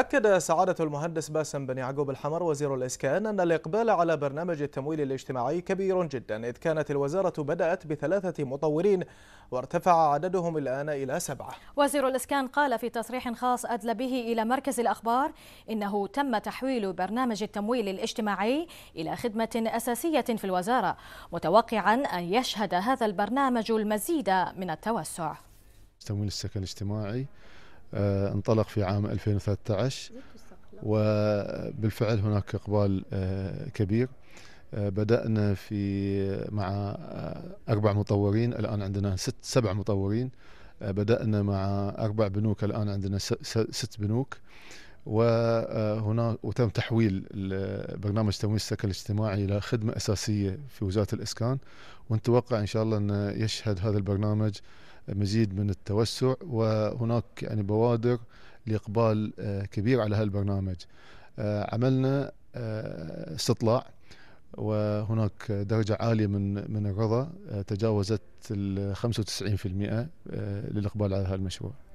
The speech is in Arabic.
أكد سعادة المهندس باسم بن يعقوب الحمر وزير الإسكان أن الإقبال على برنامج التمويل الاجتماعي كبير جدا إذ كانت الوزارة بدأت بثلاثة مطورين وارتفع عددهم الآن إلى سبعة وزير الإسكان قال في تصريح خاص أدلى به إلى مركز الأخبار إنه تم تحويل برنامج التمويل الاجتماعي إلى خدمة أساسية في الوزارة متوقعا أن يشهد هذا البرنامج المزيد من التوسع تمويل السكن الاجتماعي آه، انطلق في عام 2013 وبالفعل هناك اقبال آه، كبير آه، بدأنا في مع أربع مطورين الآن عندنا ست سبع مطورين بدأنا مع أربع بنوك الآن عندنا ست بنوك وهنا وتم تحويل برنامج تمويل السكن الاجتماعي الى خدمه اساسيه في وزاره الاسكان ونتوقع ان شاء الله ان يشهد هذا البرنامج مزيد من التوسع وهناك يعني بوادر لاقبال آه، كبير على هذا البرنامج آه، عملنا آه، استطلاع وهناك درجة عالية من من الرضا تجاوزت ال 95% للإقبال على هذا المشروع.